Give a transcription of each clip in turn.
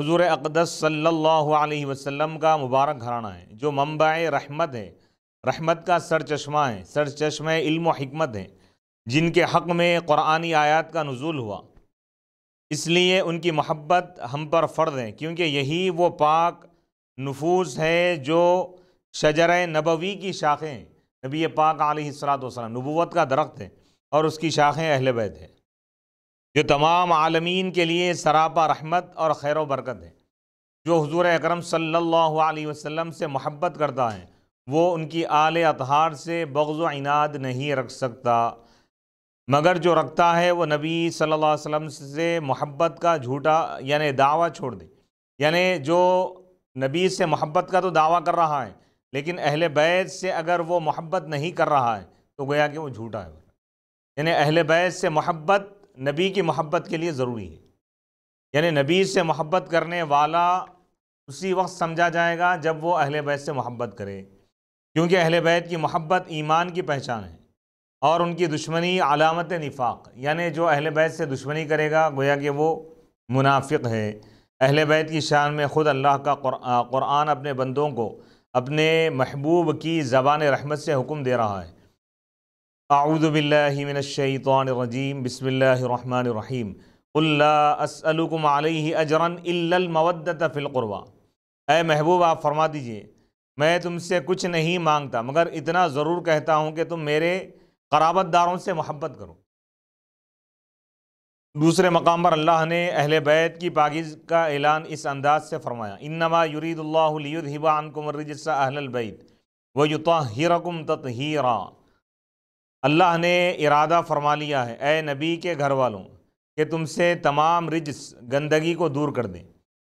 हजूर अकदस सल्लल्लाहु अलैहि वसल्लम का मुबारक घराना है जो मम्बा रहमत है रहमत का सर चश्मा है सर चश्म इल्म हमत है जिनके हक़ में क़ुरानी आयात का नज़ुल हुआ इसलिए उनकी मोहब्बत हम पर फ़र्द है क्योंकि यही वो पाक नफूस है जो शजर नबवी की शाखें नबी पाक सलात वसलम नबूत का दरख्त है और उसकी शाखें अहल बैत हैं जो तमाम आलमीन के लिए सरापा रहमत और खैर बरकत है जो हजूर अक्रम सल्लल्लाहु अलैहि वसल्लम से मोहब्बत करता है वो उनकी आल अतहार से बग्ज़ इनाद नहीं रख सकता मगर जो रखता है वो नबी सल्लल्लाहु अलैहि वसल्लम से मोहब्बत का झूठा यानि दावा छोड़ दे यानि जो नबी से मोहब्बत का तो दावा कर रहा है लेकिन अहल बैत से अगर वो मोहब्बत नहीं कर रहा है तो गोया कि वो झूठा है यानी अहल बैत से मोहब्बत नबी की मोहब्बत के लिए ज़रूरी है यानी नबी से मोहब्बत करने वाला उसी वक्त समझा जाएगा जब वो अहल बैत से मोहब्बत करे क्योंकि अहल बैत की मोहब्बत ईमान की पहचान है और उनकी दुश्मनी अलामत निफाक यानी जो अहल बैत से दुश्मनी करेगा गोया कि वो मुनाफिक है अहल बैत की शान में ख़ुद अल्लाह का कुरान अपने बंदों को अपने महबूब की ज़बान रहमत से हुक्म दे रहा है आऊदबिल्लिमिनशैतरजीम बसमीम असलकुम अलैहि अजरन इल्लमवदत फ़िलकुरबा ए महबूब आप फरमा दीजिए मैं तुमसे कुछ नहीं मांगता मगर इतना ज़रूर कहता हूँ कि तुम मेरे कराबतदारों से मोहब्बत करो दूसरे मकाम पर अल्लाह ने अहल बैत की पागिज़ का ऐलान इस अंदाज से फरमाया इनमा युरीदल्लाबा अनकुमरजसा अहलबैत व युता हिरकुम ततहीरा अल्लाह ने इरादा फरमा लिया है ए नबी के घर वालों के तुमसे तमाम रिज गंदगी को दूर कर दें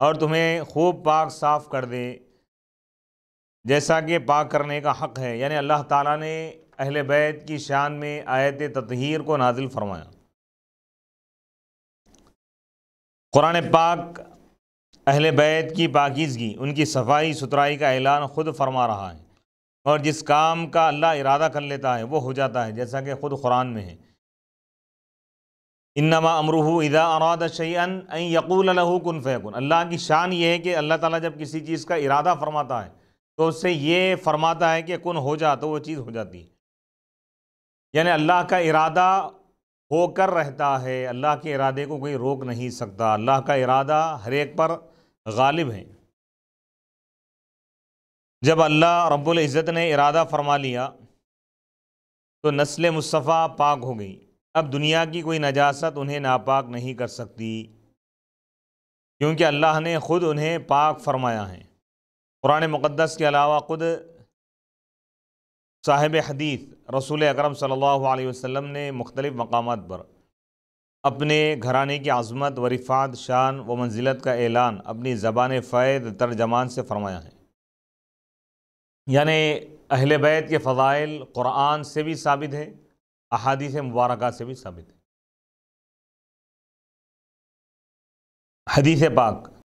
और तुम्हें खूब पाक साफ़ कर दें जैसा कि पाक करने का हक़ है यानी अल्लाह ताला ने अहले बैत की शान में आयत ततहीर को नाजिल फरमाया कुरान पाक अहल बैत की पाकिजगी उनकी सफाई सुथराई का ऐलान ख़ुद फरमा रहा है और जिस काम का अल्लाह इरादा कर लेता है वो हो जाता है जैसा कि ख़ुद कुरान में है इन्नमा अमरूह इदा अराद शैन यकूल लहू कन फ़ैकुन अल्लाह की शान ये है कि अल्लाह ताला जब किसी चीज़ का इरादा फरमाता है तो उससे ये फरमाता है कि कन हो जा तो वो चीज़ हो जाती है यानी अल्लाह का इरादा होकर रहता है अल्लाह के इरादे को कोई रोक नहीं सकता अल्लाह का इरादा हर एक पर गालिब है जब अल्लाह रब्बुल इज़्ज़त ने इरादा फरमा लिया तो नस्ल मुस्तफ़ा पाक हो गई अब दुनिया की कोई नजासत उन्हें नापाक नहीं कर सकती क्योंकि अल्लाह ने ख़ुद उन्हें पाक फरमाया है कुरान मुक़दस के अलावा ख़ुद साहिब हदीस रसूल अकरम सल्लल्लाहु अलैहि वसल्लम ने मुख्तलिफ़ मकाम पर अपने घराने की आज़मत व रिफ़ात शान व मंजिलत का ऐलान अपनी ज़बान फ़ैद तर्जमान से फरमाया है यानि अहल बैत के फ़ाइल क़ुरान से भी साबित है अहादीस मुबारक से भी साबित है हदीस पाक